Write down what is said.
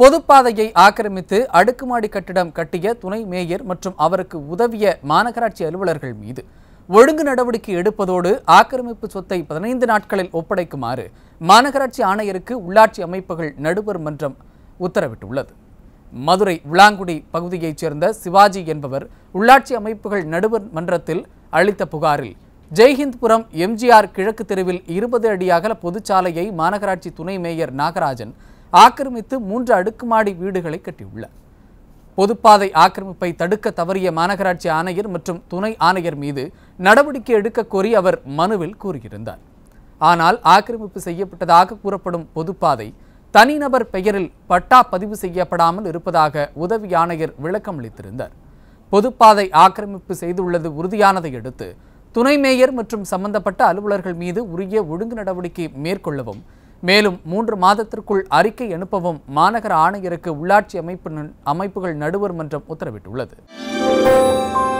பொதுப்பாதையை ஆக்கிரமித்து அடுக்குமாடி கட்டிடம் கட்டிய துணை மேயர் மற்றும் அவருக்கு உதவிய மாநகராட்சி அலுவலர்கள் மீது ஒழுங்கு நடவடிக்கை எடுப்பதோடு ஆக்கிரமிப்பு சொத்தை பதினைந்து நாட்களில் ஒப்படைக்குமாறு மாநகராட்சி ஆணையருக்கு உள்ளாட்சி அமைப்புகள் நடுவர் மன்றம் உத்தரவிட்டுள்ளது மதுரை விளாங்குடி பகுதியைச் சேர்ந்த சிவாஜி என்பவர் உள்ளாட்சி அமைப்புகள் நடுவர் மன்றத்தில் அளித்த புகாரில் ஜெய்ஹிந்த்புரம் எம்ஜிஆர் கிழக்கு தெருவில் இருபது அடி அகல பொதுச்சாலையை மாநகராட்சி துணை மேயர் நாகராஜன் ஆக்கிரமித்து மூன்று அடுக்குமாடி வீடுகளை கட்டியுள்ளார் பொதுப்பாதை ஆக்கிரமிப்பை தடுக்க தவறிய மாநகராட்சி ஆணையர் மற்றும் துணை ஆணையர் மீது நடவடிக்கை எடுக்க கோரி அவர் மனுவில் கூறியிருந்தார் ஆனால் ஆக்கிரமிப்பு செய்யப்பட்டதாக கூறப்படும் பொதுப்பாதை தனிநபர் பெயரில் பட்டா பதிவு செய்யப்படாமல் இருப்பதாக உதவி ஆணையர் விளக்கம் அளித்திருந்தார் பொதுப்பாதை ஆக்கிரமிப்பு செய்துள்ளது உறுதியானதை அடுத்து துணை மேயர் மற்றும் சம்பந்தப்பட்ட அலுவலர்கள் மீது உரிய ஒழுங்கு நடவடிக்கை மேற்கொள்ளவும் மேலும் மூன்று மாதத்திற்குள் அறிக்கை அனுப்பவும் மாநகர ஆணையருக்கு உள்ளாட்சி அமைப்பு அமைப்புகள் நடுவர் மன்றம் உத்தரவிட்டுள்ளது